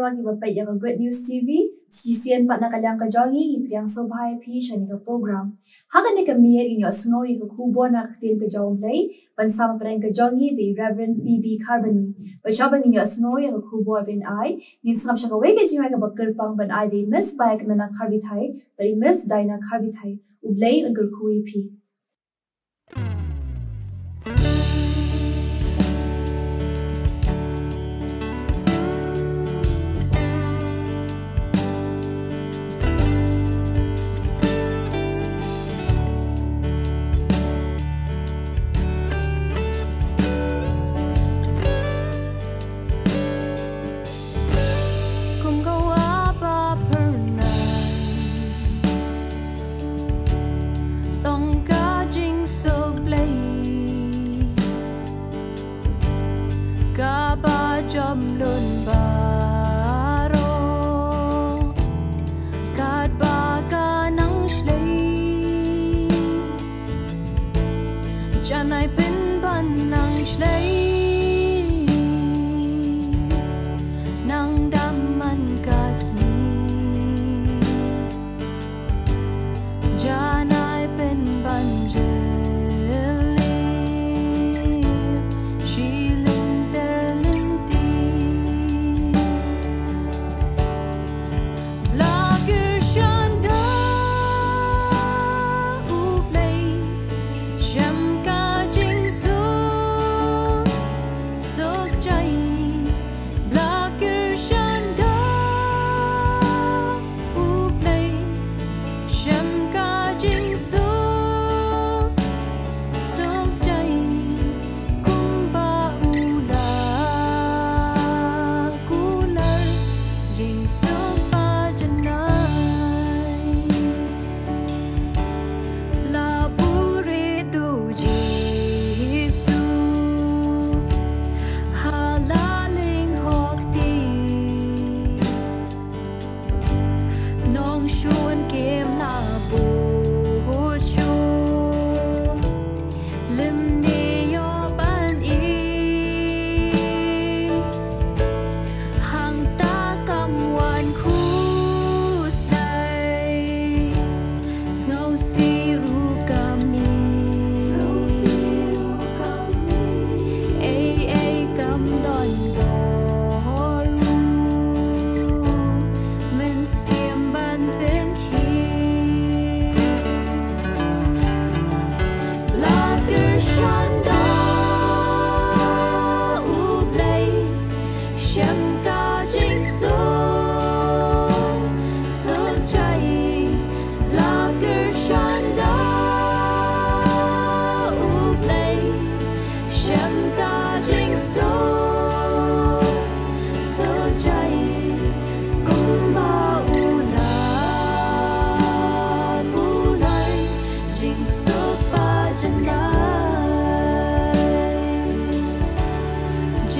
ron iba pet yang good news TV, sisian pat nakalang kajongi ipriyang sobhay pi shani ka program. Hakan na kamir inyo sngo yung kubo na kaktil kajong play, pansama pa rin kajongi bi Reverend B.B. Carbony. Pasyabang inyo sngo yung kubo bin ay, ninskam siya kaway kajima ka bakirpang ban ay di miss bayak manang karbitay, bari miss day na karbitay, ublay ang gurkuwi pi.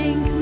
watching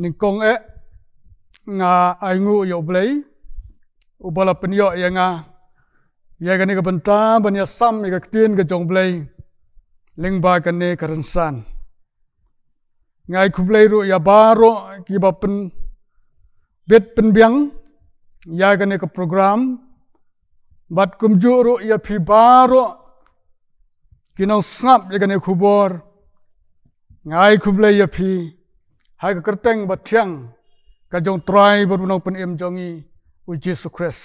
ning kong e nga ai ngu yo blei u bala pen yo ya nga ya ga ni ga benta ban ya sam ga ktien ga jong blei ling ba ka ne karan san ngai ku blei ru ya ba ro ki ba pen bet pen biang ya ga ni ka program bat kum ju ru ya phi ba ro ki nong snap ya ga ni khubor ngai ku blei ya phi hai ka kerteng ba thiang ka jong trai bu nong pen em jong i u jesu kris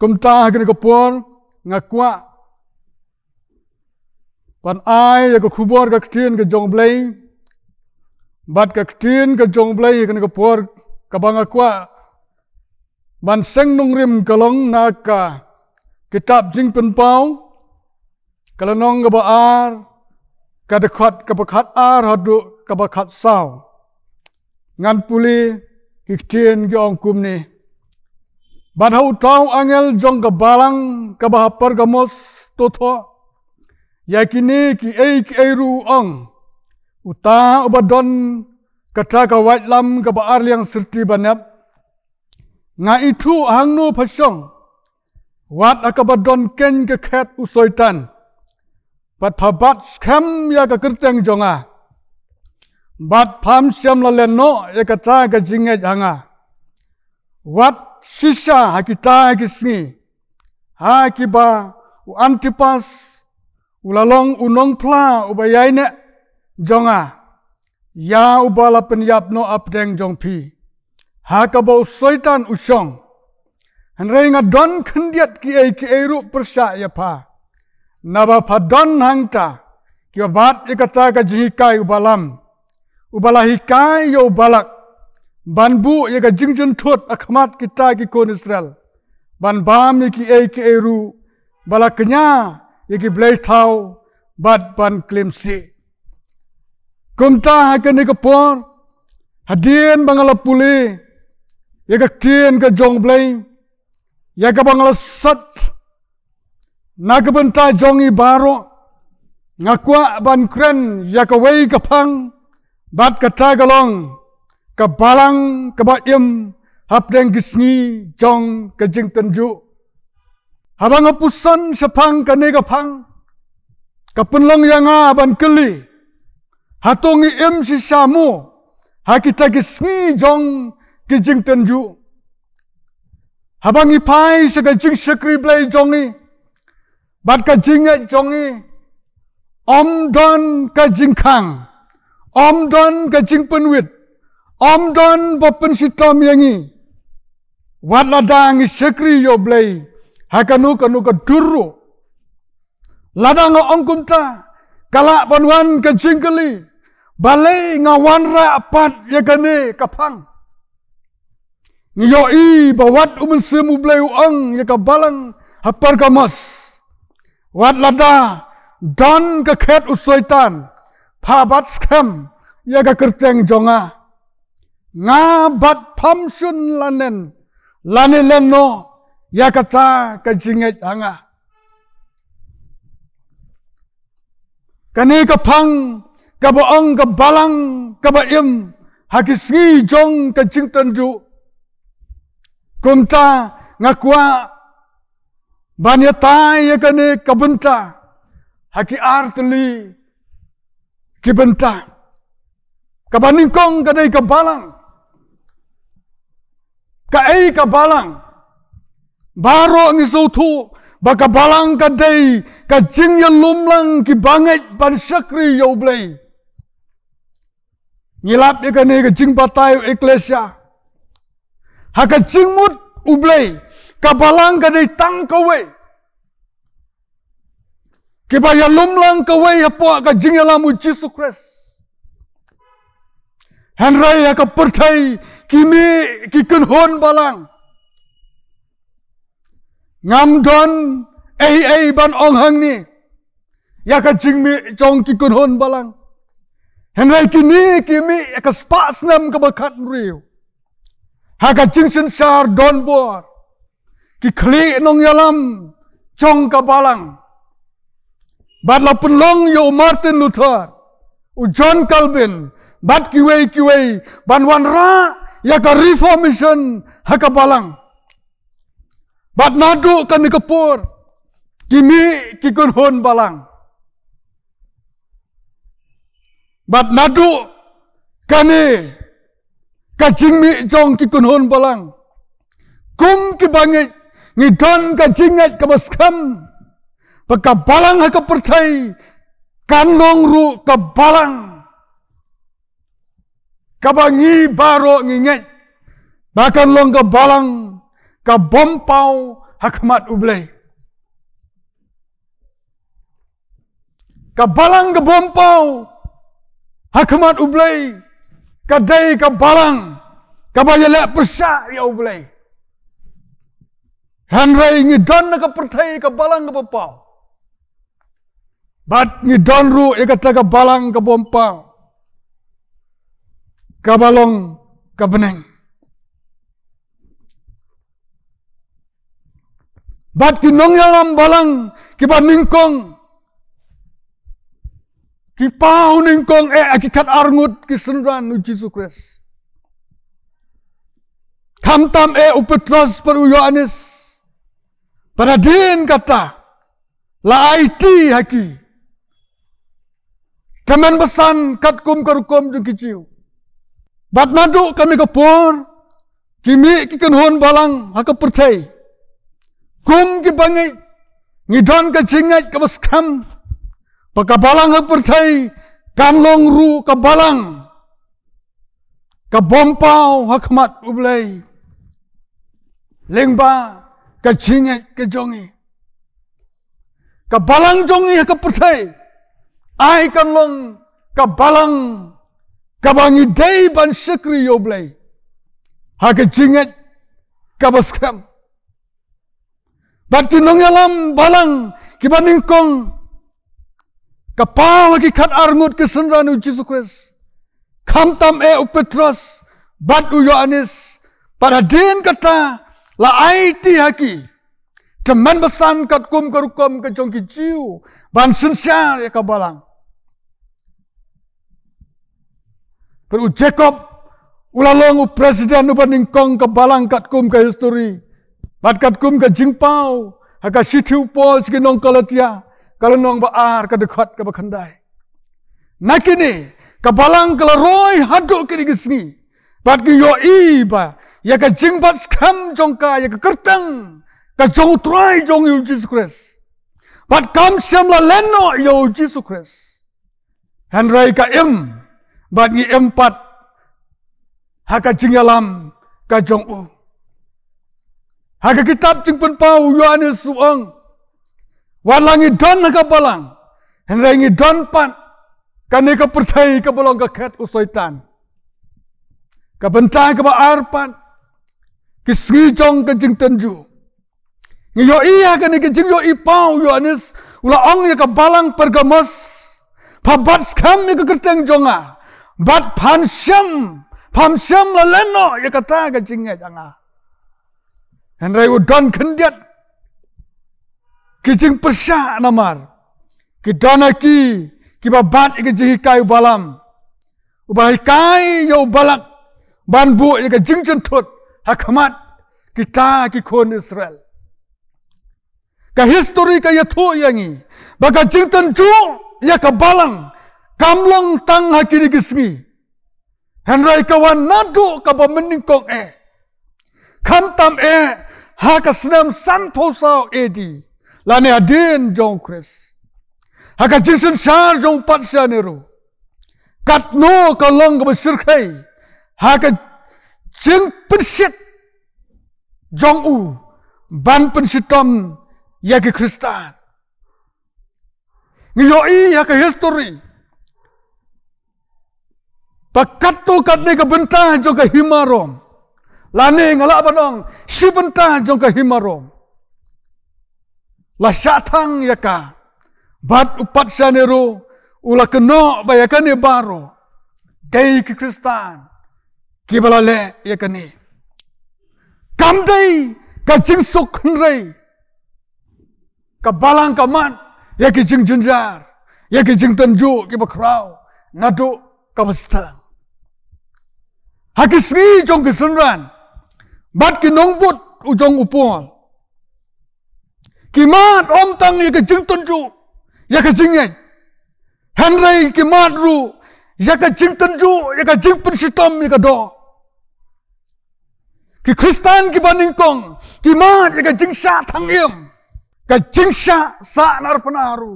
kum ta ha ka ko por nga kwa pan ai ya khubor ka ktien ka jong blai bat ka ktien ka jong blai ka ko por ka ba nga kwa ban seng nong rim ka long na ka kitab jing pen pau kalanong ba ar kadekhat kabakhat ar hadu kabakhat sao ngan puli hiktien gi ongkum ni ban hau taung angel jong ka balang ka ba par ga mos to tho yakini ki eik eru ang uta obadon ka tra ka wat lam ka ba ar sirti banap nga ithu hangnu phasong wat akabadon ken ke khet u soitan but pabat skam ya ka kirteng jonga but pam siam la le no ya ka ta ka jinge janga wat sisha hakita e ki singi ha ki ba u antipas u lalong u nong pla u ba yai ne jonga ya u bala pen yap no apdeng jong pi ha ka bo soitan u shong and ringa don khandiat ki ek eru prasha ya pa nabafadon hangta kiwa bat ikata ka jihikai ubalam ubalahikai yo ubalak banbu ye ka jingjun thot akhamat kita ki kon israel ban bam ki e ki eru balaknya ye ki blai thau bat ban klimsi kumta ha ke ni ko por hadien bangalapuli ye ka tien ka jong blai ye ka bangalasat nagabanta jongi baro ngakwa ban kren yakawei kapang bat katagalong kabalang kabayam hapdeng gisni jong kajingtanju habang apusan sepang kane kapang kapunlong yanga ban keli hatongi im si samu hakita gisni jong kajingtanju habang ipai sekajing sekri blay jongi บัดกจิงเงจงอีอมดอนกจิงคังอมดอนกจิงปนวิดอมดอนบอปนสิตอมยังีวัดละดางอสกรียบเลยฮักนุกนุกดุรุละดางอองคุมตากลาบนวันกจิงกลีบาลีงาวันระปัดยกันเนกับพังงยอีบวัดอุมนเสมุเบลอังยกับบาลังฮับปาร์กามัสวัดลาดาดันกะเขตอุสอยตันพาบัดสเขมยากะกระเตงจงอางาบัดพัมชุนลันเนนลันเลนโนยากะจากะจิงเอจังอากันนี้กะพังกะบองกะบาลังกะบะอิมฮักิสงีจงกะจิงตันจุกุมตางักว่า Banya tai ya kene kebenta. Haki artli kebenta. Kabaningkong kada i kabalang. Ka ei kabalang. Baro ang isutu ba kabalang kada i kajing ya lumlang ki banget ban syakri ya ublay. Ngilap ya kene kajing patayo eklesia. Hakajing mut ublay. Ublay kabalang ka dey tang ka we. Kibaya lumlang ka we apo ya ka jingala ya mu Jesus Christ. Henry ya ka pertai kimi ki kun balang. Ngam don ai ai ban ong hang ni. Ya ka me jong ki kun balang. Henry kimi kimi ya ka spas nam ka bakat riu. Haga jingsin sar don boar kiklik nong yalam chong kabalang bat la penlong yo martin luther u john calvin bat kiwe kiwe ban wan ra ya ka reformation ha kabalang bat nadu kan ni kepur kimi kikun hon balang bat nadu kane kajing mi jong kikun hon balang kum ki bangit ngidon ka jingat ka maskam pagkabalang ha kapertay kanlong ru kabalang kabangi baro nginget, bakan long kabalang kabompau hakmat ublay kabalang kabompau hakmat ublay kadai kabalang kabayalak persak ya ublay Henry ngi don na ka pertay ka balang ka bompaw. Bat ngi don ru ika taka balang ka bompaw. Ka balong ka beneng. Bat ki nong yalam balang ki ba ningkong. Ki pao ningkong e eh, akikat arngut ki sendran u Jesus Christ. Kamtam e eh, upetras per u Yohanes. Kamtam e upetras per u Yohanes. Pada din kata, la IT haki. Kemen besan kat kum kerukum jeng kiciu. Bat madu kami kepur, kimi kikan hon balang haka perthai. Kum ki bangi, ngidon ke jingat ke beskam. Paka balang haka percay, kanlong ru ke balang. Ke bompau hakmat ublay. lengba kecingit, kecongi. Kebalang jongi ke putai. Ai kan long kebalang kebangi day ban syukri yo blai. Ha kecingit kebaskam. Bat kinong yalam balang kibaning kong kapaw ki kat armut ke sunran u Jesus Christ. Kam tam e u Petrus bat u Yohanes pada ha din kata la aiti haki teman besan kat kum kerukum ke congki ciu ban sunsar ya kabalang peru Jacob ulalong u presiden u paningkong ke balang kat kum ke history bat kat kum ke jingpau haka sitiu pol sikin nong kalatia kalau nong baar ke dekat ke bakandai nakini ke balang kalau roy haduk kini kesini bat ke yo iba Ya ke jingpat skam jongka ya ke kerteng ke jong trai jong yu jesus christ but kam siam la leno no yo jesus christ han rai ka im but ni im pat ha ka jingalam ka jong u ha ka kitab jing pun pau yohanes suang walangi don ka balang han rai don pat ka ne ka pertai ka balang ka khat u soitan ka bentang ka arpan ba ki sri chong ka jing ten ju ni yo iya ka ni ki jing yo ipau yo anis ula ong ya ka balang pergamos pa skam ni ka kerteng jonga bat pan sham pam sham la leno ya ka ta ka jing ya jang Hendai udon kendiat, kijing persia namar, kidana ki, kibabat ike jihi kayu balam, ubah kai yo balak, ban bu ike jing jentut, har kommet til dig, Israel. Ka history ka yathu yangi. baga jingtan chu ya ka balang. Kamlong tang ha kirigisngi. Henry ka wan nadu ka ba meningkong e. Kam tam e ha ka sinam san thosao e di. Lani ha John jong kris. Ha ka jingsan shar jong patsya niru. Kat no ka lang ba sirkhay. Ha ka จึงเป็นสิทจองอูบันเป็นสิทธอมยากิคริสตานงยอียากิฮิสตอรีปักัดตัวกัดเนกับบันตาจงกับฮิมารอมลานเองละบันองชิบันตาจงกับฮิมารอมละชาทังยากาบัดอุปัชฌานิโรอุลักนอบายกันเนบารอไกคริสตาน Ki bala le ye kani. Kam dai ka jing sok khun rai. Ka balang ka man ye ki jing jun jar. jing tan ju ki ba Na tu ka ba sta. sri jong ki sun Bat ki nong but u jong u pon. Ki mat om tang ye ki jing tan ju. Ye jing ye. Henry Ki mat ru. Jika jing tenju, jika jing persitam, jika do. Ki Kristen ki baningkong, ki mat jika jing sya tangim. Ka jing sya sa nar penaru.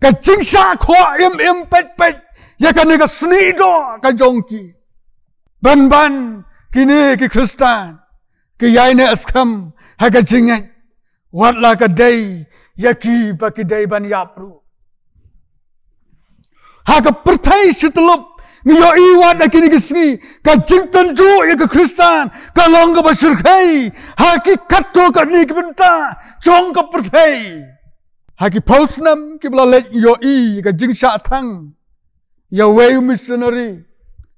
Ka jing sya kua im im pet pet. Jika nega seni do, ka jongki. Ban ban, kini ki Kristen. Ki yaini eskam, haka jingat. Wat la ka day, yaki baki day ban yapruh. Haka pertai setelup. Ngiyo ya iwan aki ni kesengi. Ka jintan ju ya ke Kristan. Ka longga basyurkai. Haki kato ka ni kebenta. Cong ka pertai. Haki pausnam ki bila lek ngiyo ya i ya jingsa atang. Ya wayu missionary.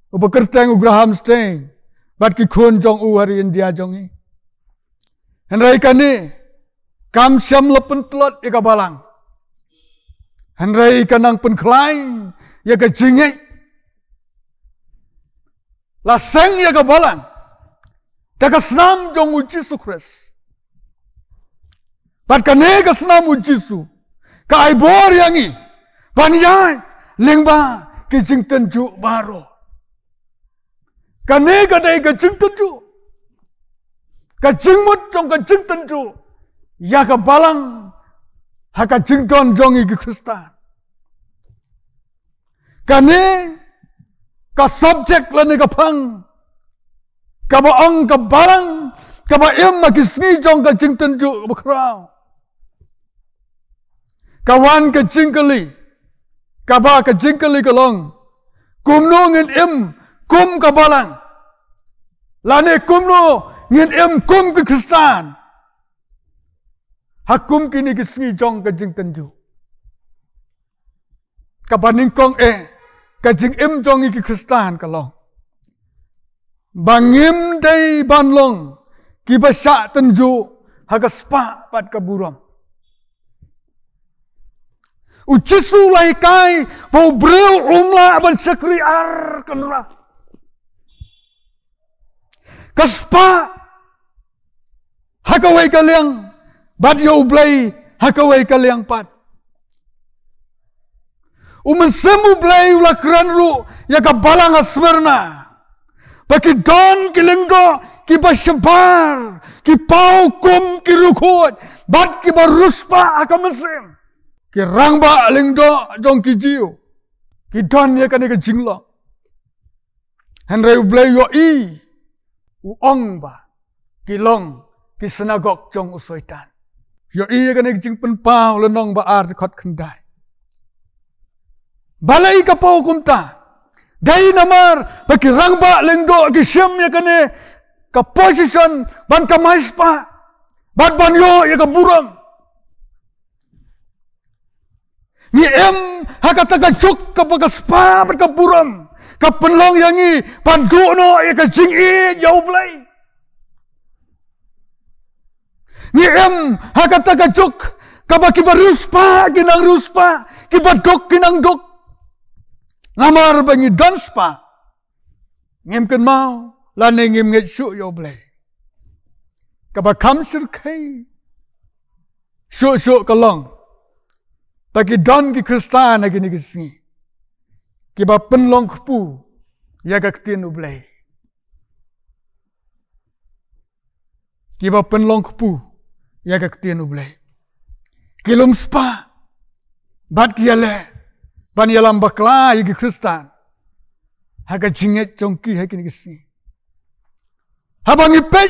Upa kertang u Graham Stein. Bat ki khun jong u hari India jongi. Henraikan ni. Kam siam lepentelot ya ke balang. Henry kanang pun klein, ya kejengi, jingi. Laseng ya ke bolang. Tak ke senam jong uji su kres. Bat ke ne uji su. Ke aibor yangi. Ban yang lingba ke tenju baro. Ke ne ke day ke jing tenju. Ke mut jong ke tenju. Ya kebalang. 他该真端庄一个克斯坦。噶呢？噶 subject 了那个碰？噶不 on 噶 bang？噶不 em 嘛？噶是你装噶真端就不克劳？噶 one 噶 jingly？噶不噶 jingly 噶 long？kum no ngin em kum ka balang la ne kum no ngin em kum ki kristan hakum kini kesengi jong kajing tenju. Kabaning kong eh, kajing im jong iki kristahan kalong. Bangim day banlong, kiba syak tenju, haka spa pat kaburam. Ucisu lai kai, bau bril umla aban sekri ar kenra. Kaspa, haka wai kaliang, but you blay hakaway kaliang pat. Umen semu blay ula kranru ya ka balang asmerna. Paki don kilengdo ki ba ki pau kum ki rukut bat ki ba ruspa aka mensem. Ki rangba alingdo jong ki jiu. Ki don ya ka nika jingla. Henry ublay yo i u ong ba ki long ki sinagog jong usoitan. อย่าอีกันอีกจึงเป็นเป้าและน้องบาอาจะขัดขึ้นได้บาลัยกระเป๋ากุมตาได้นามาร์ไปกรังบาเลงโดกิเชมยกันเนกับโพสิชันบันกับไมสปาบันบันโยยกับบุรัมมีเอ็มหากตะกันจุกกับกับสปาเป็นกับบุรัมกับเป็นลองอย่างนี้ปันดูโนยกับจิงอียาวไป Ngiem hakata ka jok kaba ki ruspa ginang ruspa ki dok ginang dok lamar ba ni dance pa ngem ken mau la ne ngem nge shu yo ble kaba kam sir kai shu shu kalong ta ki don ki kristan ki ni ki sing ki ba pen long pu ya ka ktin u ble ki ba pen long pu Ya ke ketien ublay. Kilum spa. Bat kiale. Ban yalam bakla ya ke kristan. Haga jinget congki ya kini kesi. Habang ipet.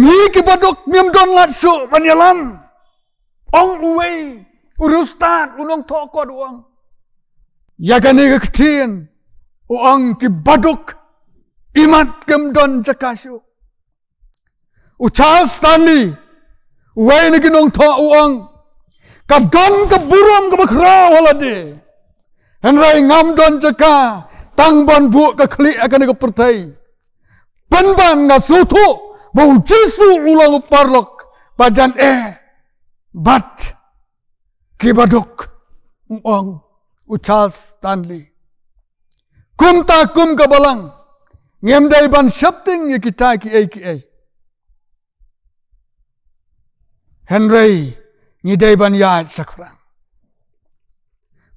Ni ke badok miam don lat su ban yalam. Ong uwe. Urustan unong toko doang, Ya ke nega ketien. Uang ke badok. Imat kem don cekasuk u Charles Stanley, u Wayne Ginong Tho Uang, ka gan ka buram ka bakhra wala de. Hen rai ngam don jaka, tang ban bu ka khli akane ka pertai. Pan ban nga su thu, bau jisu ulang parlok, badan e, bat, kibaduk, uang, u Charles Stanley. Kum ta kum ka balang, ngem dai ban shopping ye ki ta ki ai ki ai. Henry ni deban ya sakrang.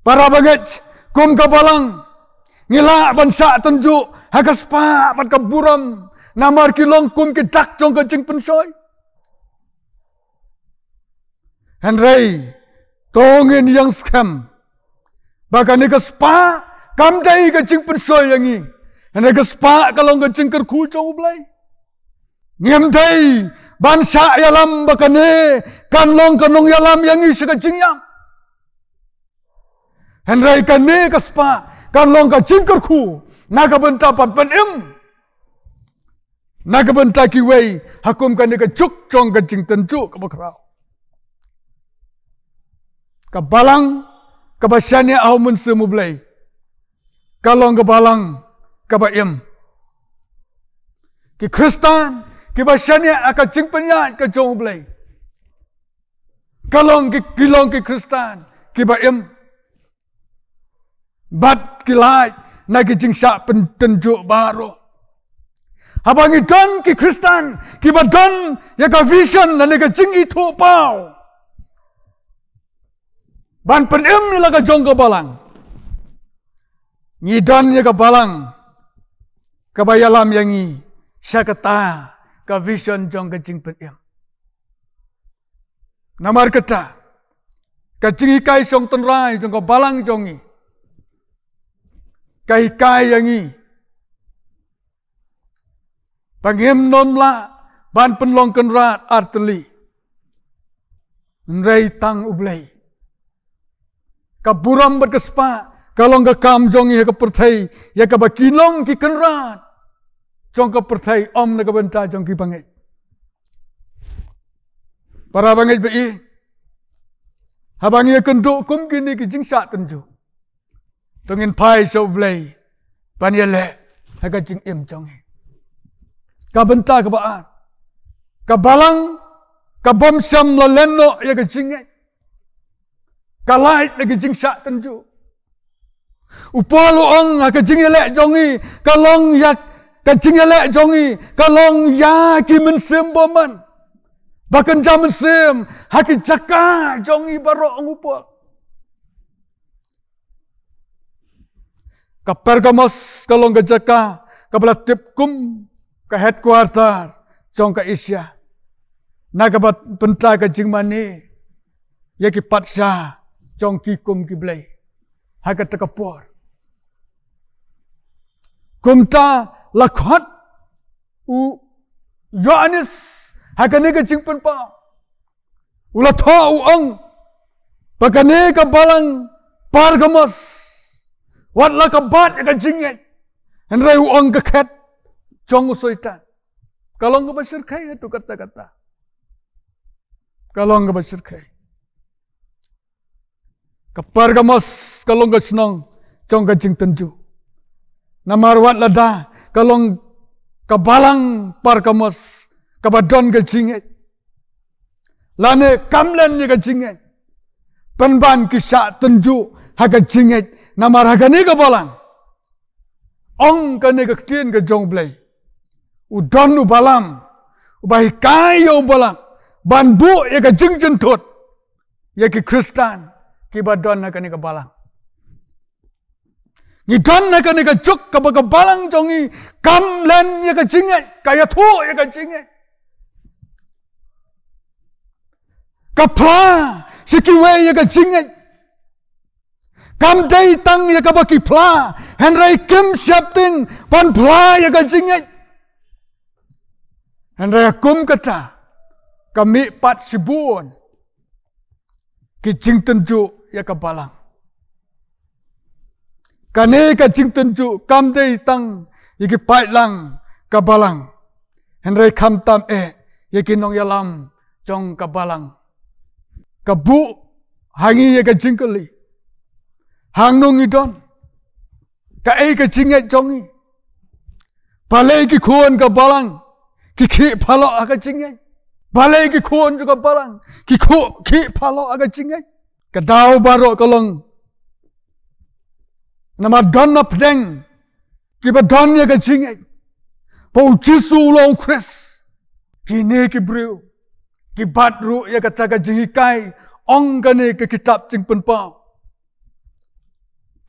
Para bagat kum kapalang ngila bansa tunju hakas pa pat kaburam na markilong kum kitak jong kajing pensoy. Henry tongin yang skam baka ni kas pa kamdai kajing pensoy yang ini. Henry kas pa kalong kajing kerkucong ublay. Ngem day ban sa yalam bakane kan long kanong yalam yang isa ka jing yam. Henry ka ne ka spa kan long ka jing ka ku na ka benta pan pan im. Na ka benta ki way hakum ka ne ka chuk chong ka jing tan chuk ka bakrao. Ka balang ka ba shanya au mun su mu blay. Ka long ka balang ka ba im. Ki Kristan ke bahasanya akan cimpenyat ke jauh beli. Kalong ke kilong ke Kristan. Ke bahim. Bat ke Nak ke jingsak pentenjuk baru. Apa itu don ke Kristan. Ke don ya ke vision. Dan ke jing itu pau. Ban penim ni lagi ke jauh ke balang. Ngidan ya ke balang. Kebayalam yang ini. Syakatah ka vision jong ka jing pen em namar kata ka jing kai song ton rai jong ka balang jong i kai kai yang i pang hem non la ban pen long ken rat artli nrei tang ublei ka buram ber kespa kalong ka kam jong i ka perthai ya ka bakilong ki ken kan rat Jong ko pertai om na kabenta jong ki bangai. Para bangai bi. Habangi ken do kum kini ki jing sa tenju. Tongin pai so blai. Pan ye le. Haga jing im jong he. Kabenta ka ba. Ka balang ka bom sam la lenno ye ka jing. E. Ka lai le ki ha jing tenju. Upalo ang haga jing le jong he. Ka long yak kan chinga lek jongi kalong ya ki men sem bo man ba kan jam sem ha ki chaka jongi baro angupak ka pergamos kalong ga chaka ka bla tip headquarter jong ke asia nak ka bat penta ka jingmani ya ki patsa jong ki kum ki blai ha ka takapor kumta lakot u yanis haka ne ka jingpen pa u la tha u ang baka ne ka balang pargamos wat la ka bat ka jinget and rai u ang ka khat chong u soita kalong ka basir khai tu kata kata kalong ka basir khai ka pargamos kalong ka chnong chong ka jingtenju namar wat lada kalong kabalang par kamos kabadon ke jinge lane kamlen ni ke jinge penban kisah tenju haga jinge namar haga ni ke balang ong ke ni ke ketien ke jong blay udon u balam ubahi kaya u balang ban bu ya ke jing jentut ya ke kristan kibadon haga ni ke balang 你干那个那个脚，可不可把郎中你干冷一个经验，该要拖一个经验。个怕是几位一个经验，干对当一个不给怕，很来跟下定搬怕一个经验，很来跟个他，个没八十步，给金灯柱一个把郎。kane ka chingten chu kamdei tang yiki lang kabalang henrei kamtam e eh, yiki nong yalam chong kabalang kabu hangi ye ka hang hangnung i don ka ei ka chinge chongi pale ki khuon ka balang ki khi phalo a ka chinge pale ki khuon ju ka balang ki khu ki phalo a ka chinge ka dau baro ka Nama man dör upp den, det är då jag kan tjäna. På Jesu lov kris, kine ki brev, ki badru jag kan tjäna tjäna kai, ongane ki kitab tjäna penpa.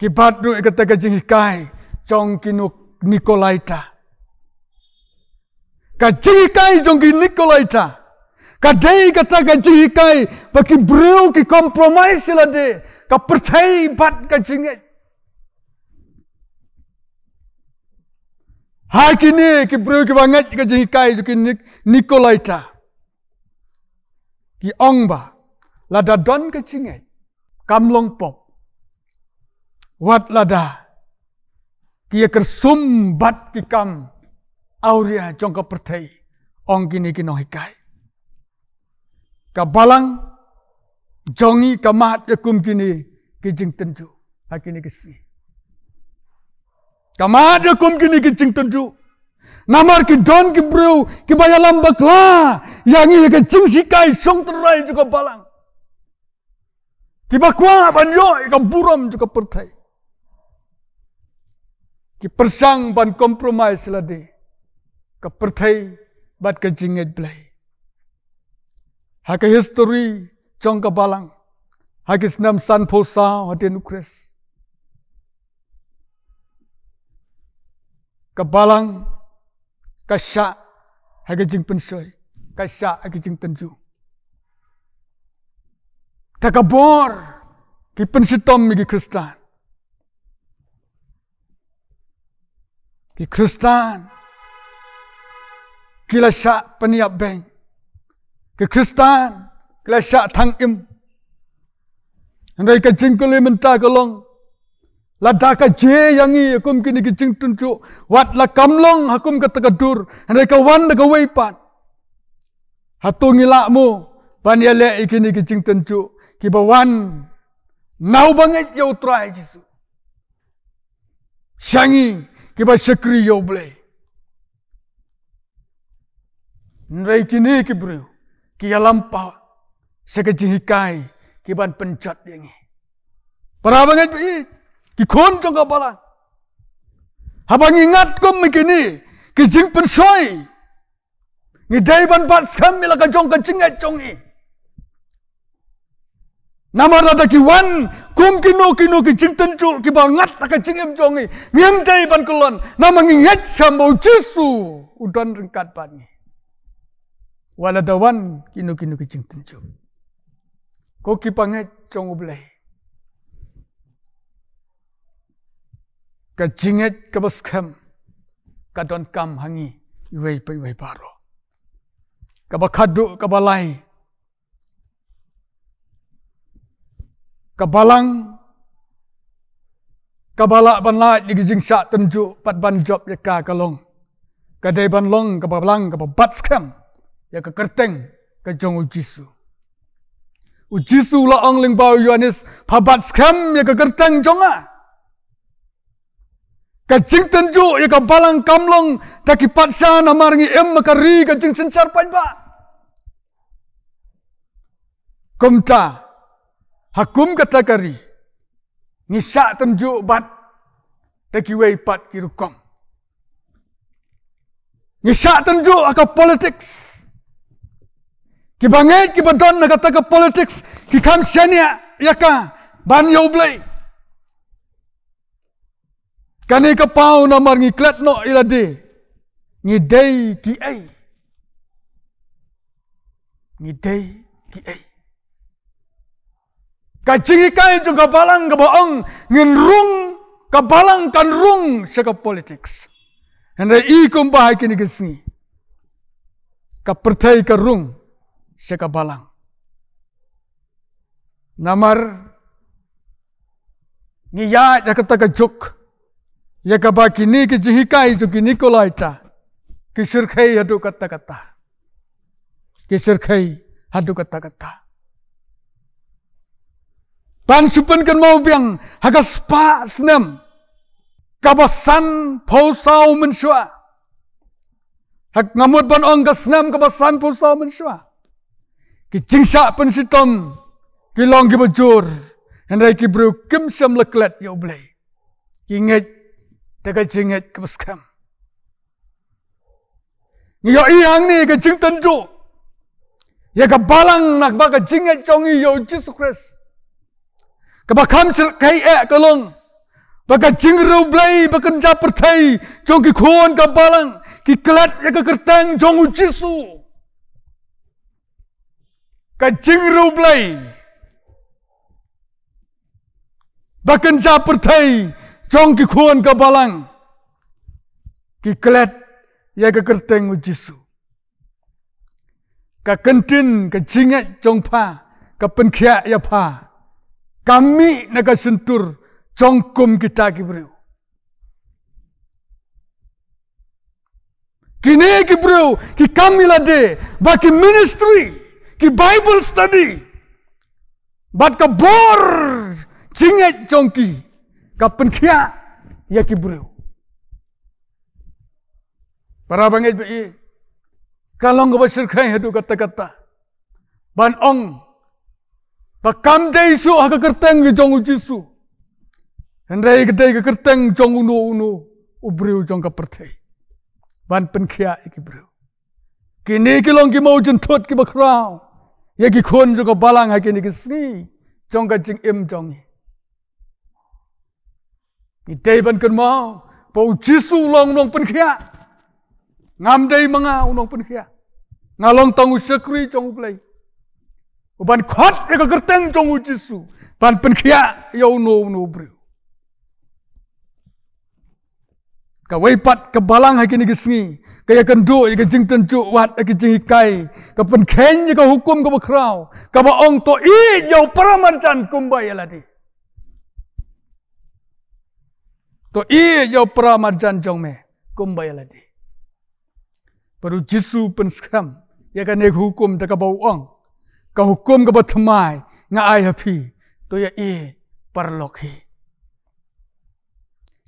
Ki badru jag kan tjäna tjäna kai, chong ki nu Nikolaita. Ka tjäna kai chong ki Nikolaita. Ka dei kan tjäna tjäna kai, pa ki brev ki kompromisila de, ka pertai bad kan tjäna Hai kini ki pru ki bangat ka jing kai ju kini Nikolaita. Ki ongba lada don ke chinge kamlong pop. Wat lada ki ker sumbat ki kam auria jong pertai ong kini ki no hikai. Ka balang jongi ka mat ekum kini ki jing tenju. Hai kini ki sih. Kamada kom kini kencing tentu. Namar ki don ki brew ki baya lambak la. Yang ini kencing si kai song terai juga balang. Ki bakwa ban ika buram juga pertai. Ki persang ban kompromis lade. Ka pertai bat kencing ed play. Hakai history chong ka balang. Hakis nam san posa hatenu kres. kabalang kasha hagajing pensoi kasha jing tenju takabor ki pensitom mi kristan ki kristan kila sha paniap beng ki kristan kila sha thangim Andai kacing kulit mentak kelong, Ladaka je yang i hukum kini kicing tunju. Wat la kamlong hukum kata kedur. Hendak wan dek weipan. Hatungi lakmu. Pan yale ikini kicing tunju. Kiba wan. Nau banget ya utra hai jisu. Syangi. Kiba syekri ya ublai. Nrei kini kibriu. Kiya lampau. Sekejihikai. Kiban pencat yang i. Parah banget. Parah kunjung ke bala. Abang ingat kau mikini, kijing pensoi. Ni dai ban pat sami la kajong kajing ai chong ni. Nama rada ki wan, kum ki no ki no ki jing ten chul ki ba ngat la kajing em chong ni. Ngem dai ban kulon, nama ngiet sambo jisu udan ringkat ban ni. Wala da wan ki no ki no ki jing ten chul. Ko ki pangai chong ublai. ka jinget ka baskham ka don kam hangi yuei pai wei paro ka ba khadu ka balai ka balang ka bala ban la dik jing sha tan pat ban job ya ka kalong ka dei ban long ka balang ka bat skam ka kerteng ka jong u jisu u jisu la ang ling ba yu anis pa bat skam ka kerteng jong ah Kacing tenju ya ka balang kamlong taki patsa na marangi em makari kacing sensar panba. Komta hakum kata kari nisa tenju bat taki wei pat kiri rukom. nisa tenju aka politics. kibangai bangai ki kata ka politics ki kam sania ya, ya ka ban yoblai. Kani ke pau namar ngi klet no ila de. Ngi dei ki ei. Ngi dei ki ei. Ka cingi kai jo ka balang ka baong ngin rung ka balang kan rung sa ka politics. Hendra i kum bahai kini gisngi. Ka pertai ka rung sa ka balang. Namar ngi yaat ya ketaka juk. Ya Yakaba kini ke jihikai juki Nikolai ta. Kisir khai hadu kata kata. Kisir khai hadu kata kata. Pan supan kan mau biang haga spa senam. Kabasan pausau mensua. Hak ngamut ban ong ka senam kabasan pausau mensua. Ki jingsa pen sitom. Ki longgi bejur. Henrai ki bru kimsam leklet yo blai. Ki ngai 这个经验可不是看。你要一样的一个金灯柱，一个巴朗那个把个经验终于有 Jesus Christ，个把看起来可以个龙，把个金肉白把个加不退，终于看个巴朗，给克拉一个个灯终于 Jesus，个金肉白把个加不退。Chong ki khuon ka balang ki klet ya ka kerteng u jisu ka kentin ka jingat chong pa ka penkhia ya pa kami na ka sentur chong kum kita ki breu kini ki breu ki kami la de ba ki ministry ki bible study bat ka bor jingat chong ki kapan kia ya kibreu para bangej bi kalong ba ya, sirkhai hedu kata kata ban ong ba kam de isu aga kerteng ge jong ujisu hendai ge dei ge kerteng jong uno uno ubreu jong ka perthei ban pen kia ikibreu kini ki long ki mau jin thot ki bakrao ya ki khon jo ko balang ha ya, ki ni ki sri jong ka jing im jong Ni day ban kan mau. Pau jisu long long pen kia. Ngam day manga unong pen kia. Ngalong tangu syakri chong play. Uban khot eka kerteng chong u jisu. Ban pen kia ya no uno bril. Ka weipat ka balang hai kini gisngi. Ka ya kendo ya ka jing tenju wat ya ka jing hikai. Ka pen ya ken hukum ka bakrau. Ka ba ong to i ya uparaman chan kumbay तो ये जो परामर जन जो में कुंभ ये लड़ी पर जिसु पंस्कम ये का नेग हुकुम तक बाउ अंग का हुकुम का बतमाए ना आय हफी तो ये ये परलोक ही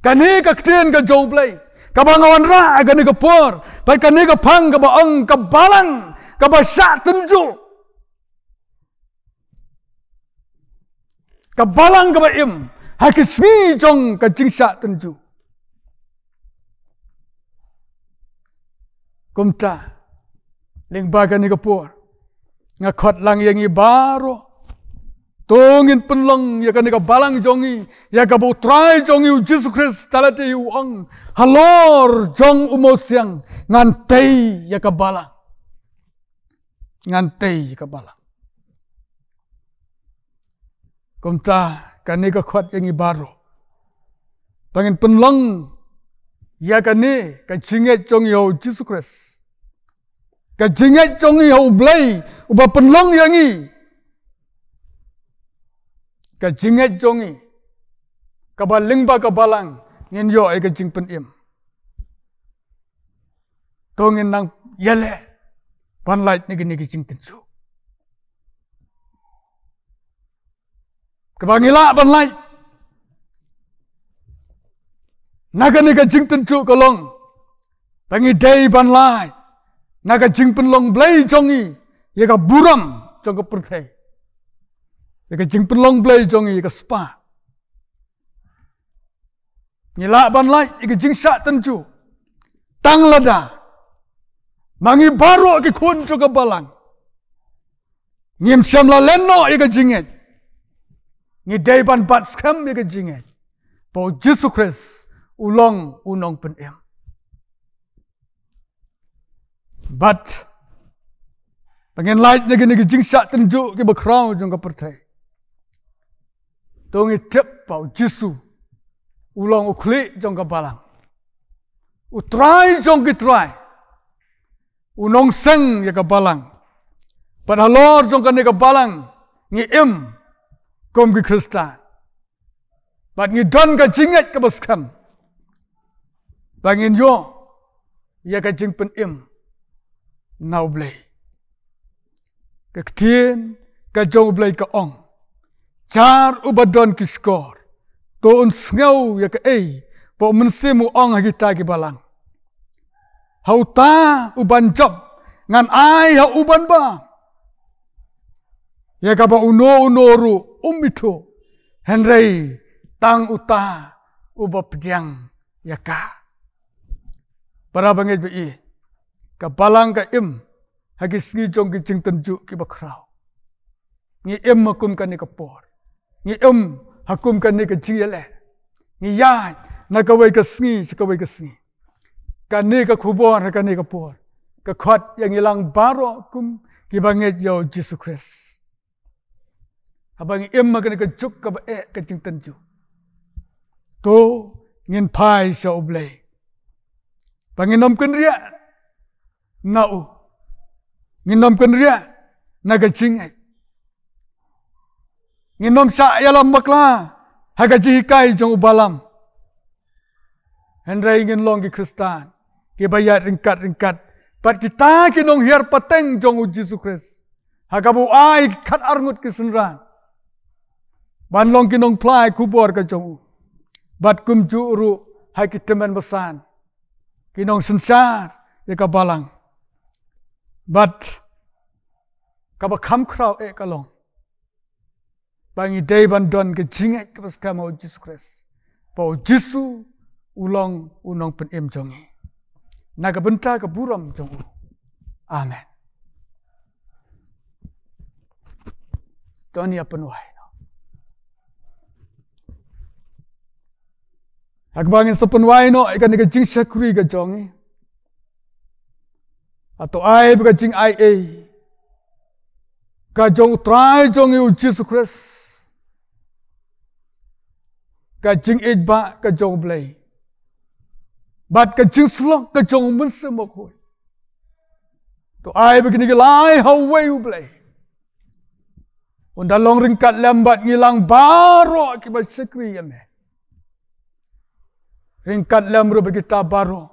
कने का क्रियन का जो ब्ले का बांगवान रा अगने का पर पर कने का पंग का बाउ अंग का बालंग का बाशा तंजु का बालंग का बाइम 还给心中个惊吓顿住。Kung ta, lingbaga ni kapuar, nga kot lang yang ibaro, tungin penlong, ya ka ni kabalang jongi, ya ka bautrai jongi u Jesus Christ talati u ang, halor jong umosyang, ngantay ya kabalang. Ngantay ya kabalang. Kung ta, kan ni kekuat yang ibaru. Tangin penlong ya kan ni kan jingat cong yau Jesus Christ. Kan jingat cong yau blai uba penlong yangi ni. Kan jingat cong ni kabal lingba kabalang ngin yo ay kan jing pen im. Tongin nang yale. Pan light ni gini gini jing tinsuk. ka ba ban lai naga ni ka jing tin chu ka long ba ngi ban lai naga jing pin long blai jong yi ye buram jong ka prthe ye ka jing pin long blai jong yi ka spa ngila ban lai ye ka jing sha tentu, tang lada. da mangi baro ki khun chu ka balang ngim sham la leno no ye ka ngi day ban bat skam mi ga jing bo e. jesus christ ulong unong pen em but pengen light ni ni jing sat ten ju ki ba krong jong ka pertai tong tip bo jesus ulong u kli jong ka balang u try jong ki try unong seng ya ka balang pada Lord jong ka ni ka balang ngi em kom ge krista bat ni don ga jinget ke bos bangin jo ya ga jing pen im nau ble ke ktien ga jo ble ke ong char u ba ki skor to un sngau ya ke ei po men se ong ha kita ki balang ta u ban job ngan ai ha u ban ba yakaba uno uno ru umitu henrei tang uta ubapjang ka, para bangit bi i, ka im hagi sngi jong ki jing tenju ki bakrao ni im makum ka ni kapor ni im hakum ka ni ka jiele ni ya na ka wai ka sngi si ka wai ka sngi ka ni ka khubor ha ka ni ka por ka khat yang ilang baro kum ki bangit jo jesus christ abang emma kena kecuk ke e kencing tenju. Tu ngin pai sa ublei. Pangin nom ken ria na u. Ya lah. ha ngin nom ken ria na kencing e. Ngin nom sa ya lam bakla ha ka kai jong ubalam. Hendra ingin long ki kristan. Ki bayat ringkat ringkat. Pat kita ki nong hiar pateng jong u Jesus Christ. Hakabu ai kat arngut ki banlong kinong plai kubor ka jong bat kum ju ru hai ki temen besan kinong sensar ye ka balang bat ka ba kam krau e ka long bangi dei ban don ke jing e ka bas ka mo jesus christ pa o jesu ulong unong pen em jong e. na ka benta ka buram jong amen Tony apa nuai? Ek bang in sopan wai no, ikan ni jing syakuri ke jongi. Atau ai buka jing ai ai. Ka jong trai jongi u Jesus Christ. Ka jing ik ba jong blai. Bat ka jing slok ka jong mun se mo ai buka ni ke lai ha wai u blai. Undalong ringkat lambat ngilang baru akibat syakuri yang ni ringkat lam ru bagi tabaro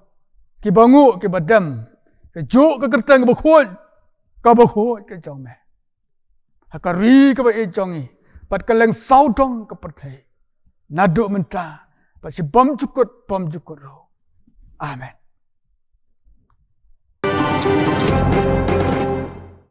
ki bangu ki badam ke jo ke kertang bukhul ka bukhul ke jong me ka ke ba jong i pat ka leng saudong dong ke perthai na menta pat si bom cukut bom cukut ro amen thank you